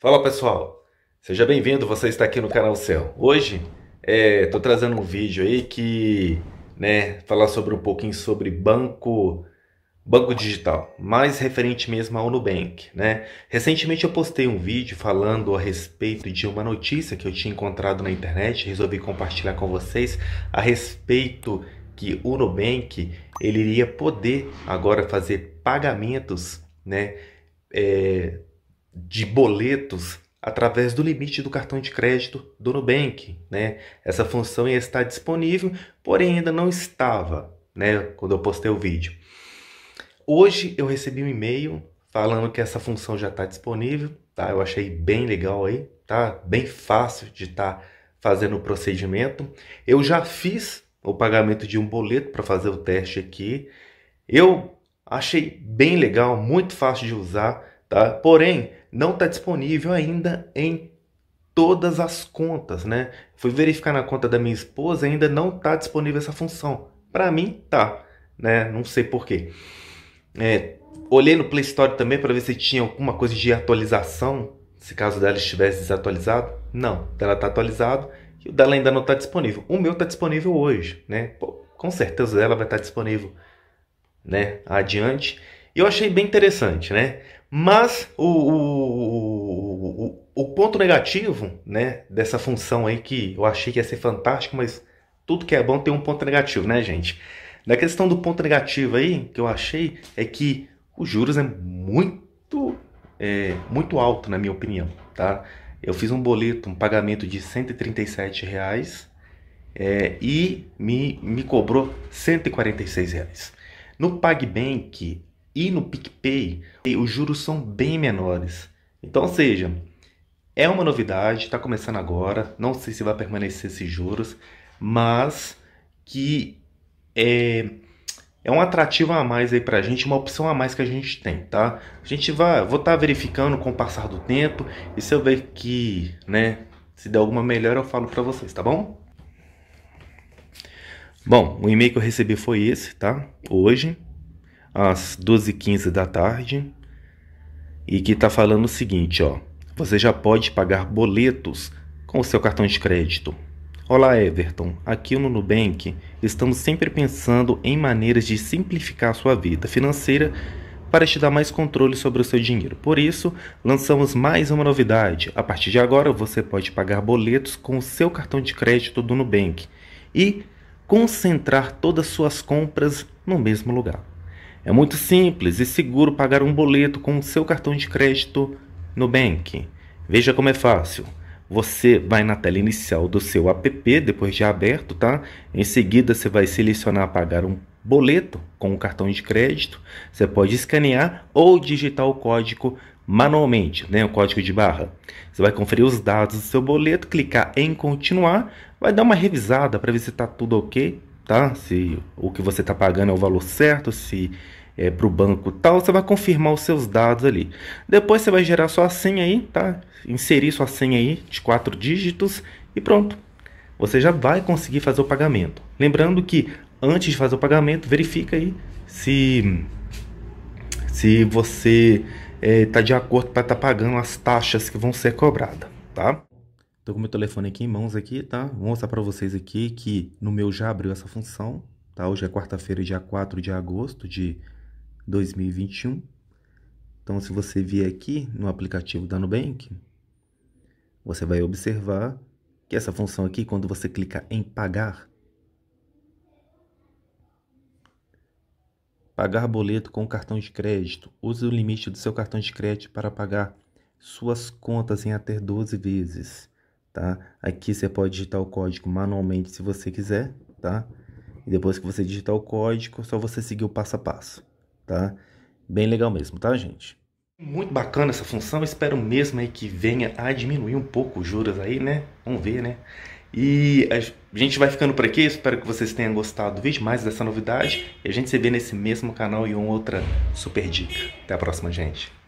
Fala pessoal, seja bem-vindo, você está aqui no canal Céu. Hoje estou é, trazendo um vídeo aí que né, falar sobre um pouquinho sobre banco banco digital, mais referente mesmo ao Nubank, né? Recentemente eu postei um vídeo falando a respeito de uma notícia que eu tinha encontrado na internet, resolvi compartilhar com vocês a respeito que o Nubank ele iria poder agora fazer pagamentos, né? É, de boletos através do limite do cartão de crédito do Nubank. Né? Essa função ia estar disponível, porém ainda não estava né, quando eu postei o vídeo. Hoje eu recebi um e-mail falando que essa função já está disponível, tá? Eu achei bem legal aí, tá? Bem fácil de estar tá fazendo o procedimento. Eu já fiz o pagamento de um boleto para fazer o teste aqui. Eu achei bem legal, muito fácil de usar tá? Porém, não está disponível ainda em todas as contas, né? Fui verificar na conta da minha esposa, ainda não está disponível essa função. Para mim tá, né? Não sei porquê. É, olhei no Play Store também para ver se tinha alguma coisa de atualização, se caso dela estivesse desatualizado. Não, dela está atualizado e o dela ainda não está disponível. O meu está disponível hoje, né? Pô, com certeza ela vai estar tá disponível, né? Adiante. E eu achei bem interessante, né? Mas o, o, o, o, ponto negativo né, dessa função aí que eu achei que ia ser fantástico, mas tudo que é bom tem um ponto negativo, né, gente? Na questão do ponto negativo aí, que eu achei, é que os juros é muito, é, muito alto, na minha opinião, tá? Eu fiz um boleto, um pagamento de 137 reais é, e me, me cobrou 146 reais. No PagBank, e no PicPay, os juros são bem menores. Então, ou seja, é uma novidade, está começando agora, não sei se vai permanecer esses juros, mas que é, é um atrativo a mais aí pra gente, uma opção a mais que a gente tem, tá? A gente vai, vou estar tá verificando com o passar do tempo e se eu ver que, né, se der alguma melhora eu falo para vocês, tá bom? Bom, o e-mail que eu recebi foi esse, tá? Hoje às 12h15 da tarde e que está falando o seguinte, ó. Você já pode pagar boletos com o seu cartão de crédito. Olá, Everton. Aqui no Nubank estamos sempre pensando em maneiras de simplificar a sua vida financeira para te dar mais controle sobre o seu dinheiro. Por isso, lançamos mais uma novidade. A partir de agora, você pode pagar boletos com o seu cartão de crédito do Nubank e concentrar todas suas compras no mesmo lugar. É muito simples e seguro pagar um boleto com o seu cartão de crédito no bank. Veja como é fácil. Você vai na tela inicial do seu app, depois de aberto, tá? Em seguida, você vai selecionar pagar um boleto com o cartão de crédito. Você pode escanear ou digitar o código manualmente, né? O código de barra. Você vai conferir os dados do seu boleto, clicar em continuar, vai dar uma revisada para ver se está tudo ok tá? Se o que você está pagando é o valor certo, se é para o banco tal, você vai confirmar os seus dados ali. Depois você vai gerar sua senha aí, tá? Inserir sua senha aí de quatro dígitos e pronto. Você já vai conseguir fazer o pagamento. Lembrando que antes de fazer o pagamento, verifica aí se se você está eh, é, de acordo para estar tá pagando as taxas que vão ser cobradas, tá? Tô com meu telefone aqui em mãos aqui, tá? Vou mostrar para vocês aqui que no meu já abriu essa função, tá? Hoje é quarta-feira, dia 4 de agosto de 2021. Então, se você vier aqui no aplicativo da Nubank, você vai observar que essa função aqui, quando você clica em pagar, pagar boleto com cartão de crédito, use o limite do seu cartão de crédito para pagar suas contas em até 12 vezes tá? Aqui você pode digitar o código manualmente se você quiser, tá? E depois que você digitar o código, é só você seguir o passo a passo, tá? Bem legal mesmo, tá, gente? Muito bacana essa função, espero mesmo aí que venha a diminuir um pouco os juros aí, né? Vamos ver, né? E a gente vai ficando por aqui, espero que vocês tenham gostado do vídeo, mais dessa novidade. E a gente se vê nesse mesmo canal e uma outra super dica. Até a próxima, gente.